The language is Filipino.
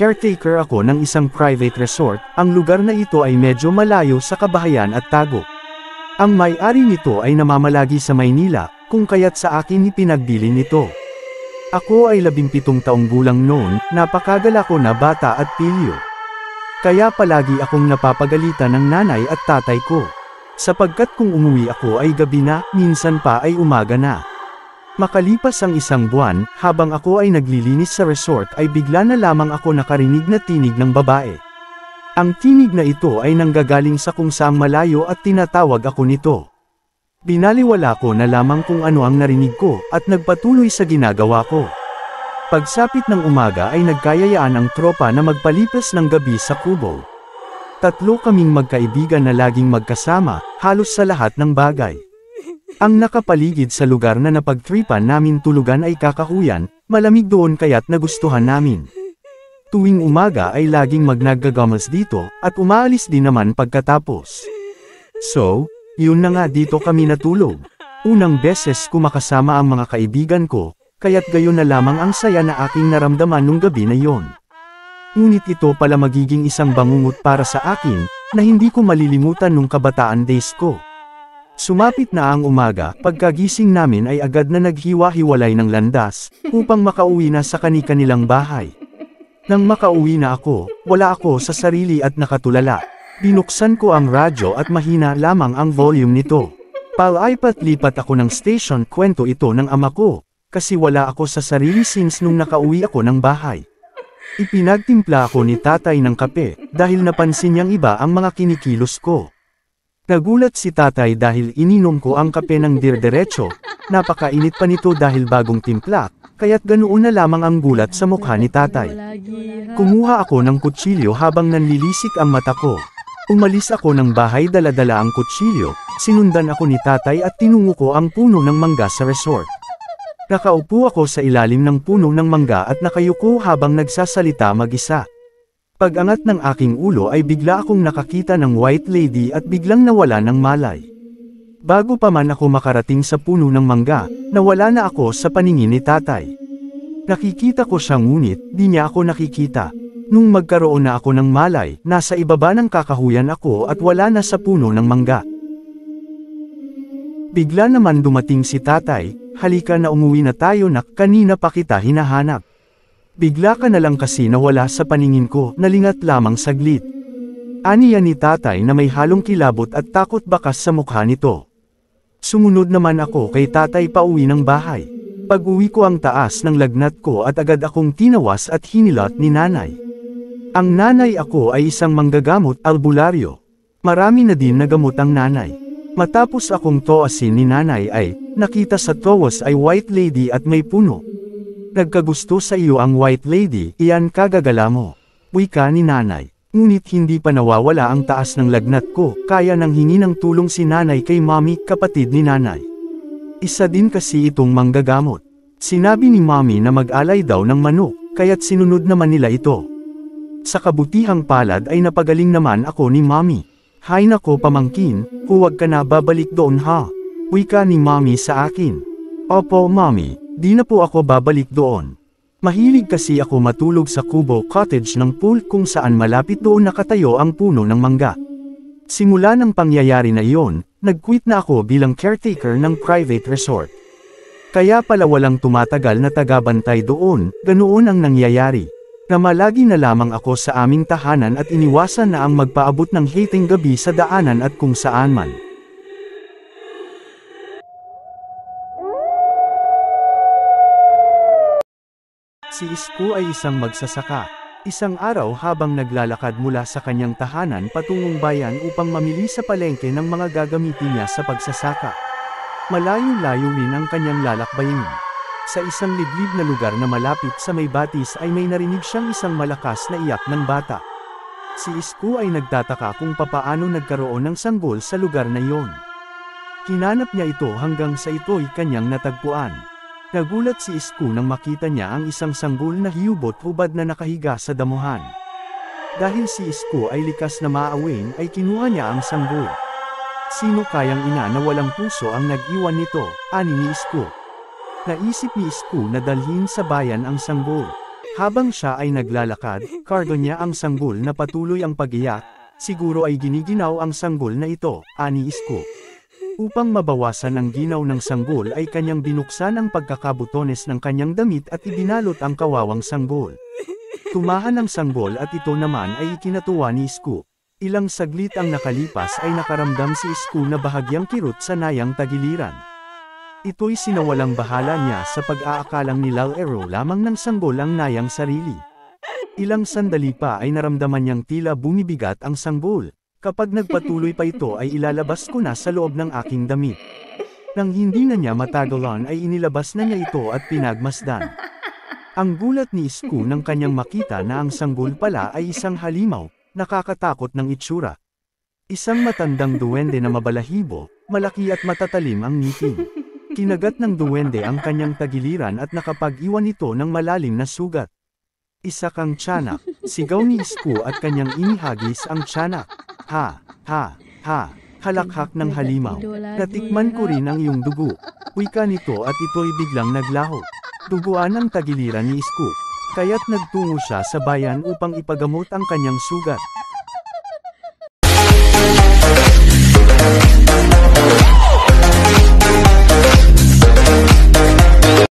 caretaker ako ng isang private resort, ang lugar na ito ay medyo malayo sa kabahayan at tago. Ang may-ari nito ay namamalagi sa Maynila, kung kaya't sa akin ipinagbilin ito. Ako ay labimpitong taong gulang noon, napakagala ko na bata at pilyo. Kaya palagi akong napapagalitan ng nanay at tatay ko. Sapagkat kung umuwi ako ay gabi na, minsan pa ay umaga na. Makalipas ang isang buwan, habang ako ay naglilinis sa resort ay bigla na lamang ako nakarinig na tinig ng babae. Ang tinig na ito ay nanggagaling sa kung saang malayo at tinatawag ako nito. Binaliwala ko na lamang kung ano ang narinig ko at nagpatuloy sa ginagawa ko. Pagsapit ng umaga ay nagkayayaan ang tropa na magpalipas ng gabi sa kubo. Tatlo kaming magkaibigan na laging magkasama, halos sa lahat ng bagay. Ang nakapaligid sa lugar na napagtripan namin tulugan ay kakahuyan, malamig doon kaya't nagustuhan namin. Tuwing umaga ay laging magnagagamas dito, at umaalis din naman pagkatapos. So, yun na nga dito kami natulog. Unang beses kumakasama ang mga kaibigan ko, kaya't gayon na lamang ang saya na aking naramdaman nung gabi na yon. Ngunit ito pala magiging isang bangungot para sa akin, na hindi ko malilimutan nung kabataan days ko. Sumapit na ang umaga, pagkagising namin ay agad na naghiwa-hiwalay ng landas, upang makauwi na sa kani-kanilang bahay. Nang makauwi na ako, wala ako sa sarili at nakatulala. Binuksan ko ang radyo at mahina lamang ang volume nito. Palaipat-lipat ako ng station kwento ito ng ama ko, kasi wala ako sa sarili since nung nakauwi ako ng bahay. Ipinagtimpla ako ni tatay ng kape, dahil napansin niyang iba ang mga kinikilos ko. Nagulat si tatay dahil ininom ko ang kape ng dirderecho, napakainit pa nito dahil bagong timpla, kaya't ganoon na lamang ang gulat sa mukha ni tatay. Kumuha ako ng kutsilyo habang nanlilisik ang mata ko. Umalis ako ng bahay dala-dala ang kutsilyo, sinundan ako ni tatay at tinungo ko ang puno ng mangga sa resort. Nakaupo ako sa ilalim ng puno ng mangga at nakayuko habang nagsasalita mag-isa. Pagangat ng aking ulo ay bigla akong nakakita ng white lady at biglang nawala ng malay. Bago pa man ako makarating sa puno ng mangga, nawala na ako sa paningin ni tatay. Nakikita ko siya ngunit, di niya ako nakikita. Nung magkaroon na ako ng malay, nasa ibaba ng kakahuyan ako at wala na sa puno ng mangga. Bigla naman dumating si tatay, halika na umuwi na tayo nak kanina pa kita hinahanap. Bigla ka na lang kasi nawala sa paningin ko, nalingat lamang saglit. Aniya ni tatay na may halong kilabot at takot bakas sa mukha nito. Sumunod naman ako kay tatay pauwi ng bahay. Pag-uwi ko ang taas ng lagnat ko at agad akong tinawas at hinilot ni nanay. Ang nanay ako ay isang manggagamot albularyo. Marami na din nagamot ang nanay. Matapos akong toasin ni nanay ay, nakita sa towas ay white lady at may puno, Nagkagusto sa iyo ang White Lady, iyan kagagala mo. Wika ni nanay. Ngunit hindi pa nawawala ang taas ng lagnat ko, kaya nang hingi ng tulong si nanay kay mami, kapatid ni nanay. Isa din kasi itong manggagamot. Sinabi ni mami na mag-alay daw ng manok, kaya't sinunod naman nila ito. Sa kabutihang palad ay napagaling naman ako ni mami. Hay nako pamangkin, huwag ka na babalik doon ha. Wika ni mami sa akin. Opo mami, Di na po ako babalik doon. Mahilig kasi ako matulog sa Kubo Cottage ng pool kung saan malapit doon nakatayo ang puno ng mangga. Simula ng pangyayari na iyon, nag-quit na ako bilang caretaker ng private resort. Kaya pala walang tumatagal na tagabantay doon, ganoon ang nangyayari. Na malagi na lamang ako sa aming tahanan at iniwasan na ang magpaabot ng hating gabi sa daanan at kung saan man. Si Isko ay isang magsasaka. Isang araw habang naglalakad mula sa kanyang tahanan patungong bayan upang mamili sa palengke ng mga gagamitin niya sa pagsasaka. Malayo-layo rin ang kanyang lalakbayin. Sa isang liblib na lugar na malapit sa may batis ay may narinig siyang isang malakas na iyak ng bata. Si Isko ay nagtataka kung papaano nagkaroon ng sanggol sa lugar na iyon. Kinanap niya ito hanggang sa ito'y kanyang natagpuan. Nagulat si Isko nang makita niya ang isang sanggol na hiubot hubad na nakahiga sa damuhan. Dahil si Isko ay likas na maawin ay kinuha niya ang sanggol. Sino kayang ina na walang puso ang nag-iwan nito, ani ni Isko. Naisip ni Isko na dalhin sa bayan ang sanggol. Habang siya ay naglalakad, kardo niya ang sanggol na patuloy ang pagiyak, siguro ay giniginaw ang sanggol na ito, ani Isko. Upang mabawasan ang ginaw ng sanggol ay kanyang binuksan ang pagkakabutones ng kanyang damit at ibinalot ang kawawang sanggol. Tumahan ang sanggol at ito naman ay ikinatuwa ni Scoop. Ilang saglit ang nakalipas ay nakaramdam si Scoop na bahagyang kirot sa nayang tagiliran. Ito'y sinawalang bahala niya sa pag-aakalang nilal ero lamang ng sanggol ang nayang sarili. Ilang sandali pa ay naramdaman niyang tila bumibigat ang sanggol. Kapag nagpatuloy pa ito ay ilalabas ko na sa loob ng aking damit. Nang hindi na niya matagalan ay inilabas na niya ito at pinagmasdan. Ang gulat ni Isku nang kanyang makita na ang sanggol pala ay isang halimaw, nakakatakot ng itsura. Isang matandang duwende na mabalahibo, malaki at matatalim ang ngipin. Kinagat ng duwende ang kanyang tagiliran at nakapag-iwan ito ng malalim na sugat. Isa kang tiyanak, sigaw ni Isku at kanyang inihagis ang tiyanak. Ha, ha, ha, halakhak ng halimaw. Natikman ko rin ang iyong dugo. Wika nito at ito'y biglang naglaho. Duguan ang tagiliran ni Isko. Kaya't nagtungo siya sa bayan upang ipagamot ang kanyang sugat.